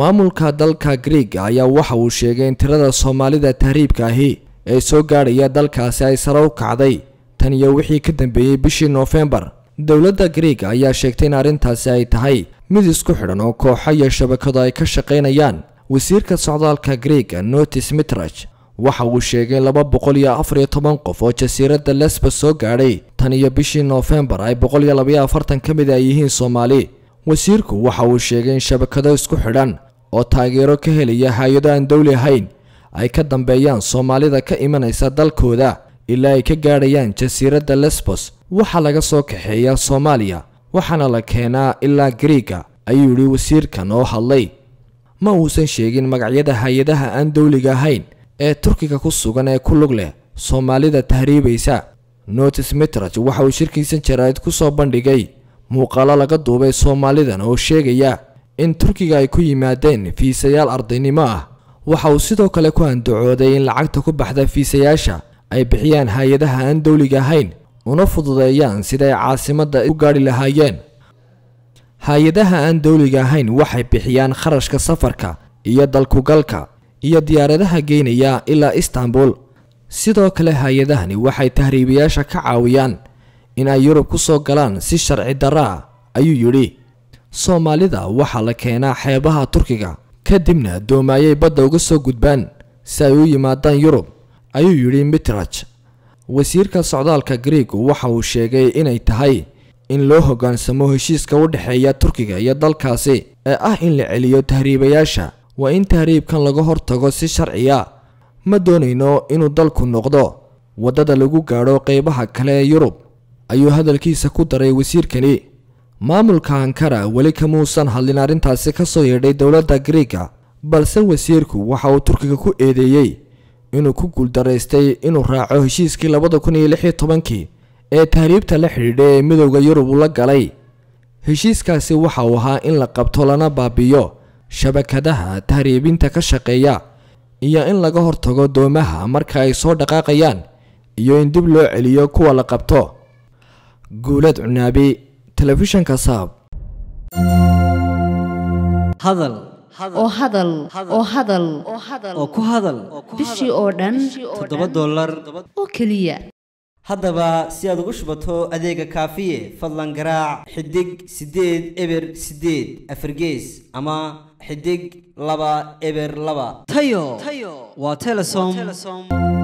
maamulka dalka greega ayaa waxa uu sheegay in tirada soomaalida tahriibka ahi ee soo gaadhaya dalkaasi ay sare u kacday tan iyo wixii ka dambeeyey bishii noofembar dowladda greega ayaa sheegtay in arrintaasi ay tahay mid isku xidhan oo kooxo iyo shabakadu ay ka shaqaynayaan wasiirka socdaalka greega notis mitrach waxa uu sheegay in laba boqol iyo afar iyo toban qof oo jasiiradda lesbos soo gaadhay tan iyo bishii noofembar ay boqol iyo labaiyo afartan ka mid ah ay yihiin soomaali wasiirku waxa uu sheegay in shabakado isku xidhan oo taageero ka helaya hay-ado aan dowli ahayn ay ka dambeeyaan soomaalida ka imanaysa dalkooda ilaa ay ka gaadhayaan jasiiradda lesbos waxaa laga soo kaxeeyaa soomaaliya waxaana la keenaa ilaa griiga ayuu yidhi wasiirkan oo hadlay ma uusan sheegin magacyada hay-adaha aan dowliga ahayn ee turkiga ku sugan ee ku lug leh soomaalida tahriibaysa notis mitraj waxa uu shirkiisa jaraa'id ku soo bandhigay muuqaalo laga duubay soomaalidan oo sheegaya in turkiga ay ku yimaadeen fiisayaal ardaynimo ah waxa uu sidoo kale ku handacooday in lacagta ku baxda fiisayaasha ay bixiyaan hay-adaha aan dowliga ahayn una fududeeyaan siday caasimadda u gaadhi lahaayeen hay-adaha aan dowliga ahayn waxay bixiyaan kharashka safarka iyo dalkugalka iyo diyaaradaha geynaya ilaa istanbul sidoo kale hay-adahani waxay tahriibayaasha ka caawiyaan in ay yurub ku soo galaan si sharci darra ah ayuu yidhi soomaalida waxaa la keenaa xeebaha turkiga kadibna doomaayay badda uga soo gudbaan si ay u yimaadaan yurub ayuu yidhi mitraj wasiirka socdaalka griigu waxa uu sheegay inay tahay in loo hoggaansamo heshiiska u dhexeeya turkiga iyo dalkaasi ee ah in la celiyo tahriibayaasha waa in tahriibkan laga hortago si sharciya ma doonayno inuu dalku noqdo waddada lagu gaadho qaybaha kale ee yurub ayuu hadalkiisa ku daray wasiirkani maamulka ankara weli kamuusan hadlin arrintaasi ka soo yeedhay dowladda griiga balse wasiirku waxa uu turkiga ku eedeeyey inuu ku guuldaraystay inuu raaco heshiiskii labada kun iyo lix iyo tobankii ee tahriibta la xidhiidha ee midowda yurub uu la galay heshiiskaasi waxa uu ahaa in la qabto lana baabiyo shabakadaha tahriibinta ka shaqeeya iyo in laga hortago doomaha marka ay soo dhaqaaqayaan iyo in dib loo celiyo kuwa la qabto guulad cunaabi telefishanka saab hadal oo hadal oo hadal oo ku hadal bishii oo dhan toddoba dollar oo keliya haddaba si aad ugu shubato adeega kaafiye fadlan garaac xidig siddeed eber siddeed afargees ama xidig laba eber laba tayo waa telesom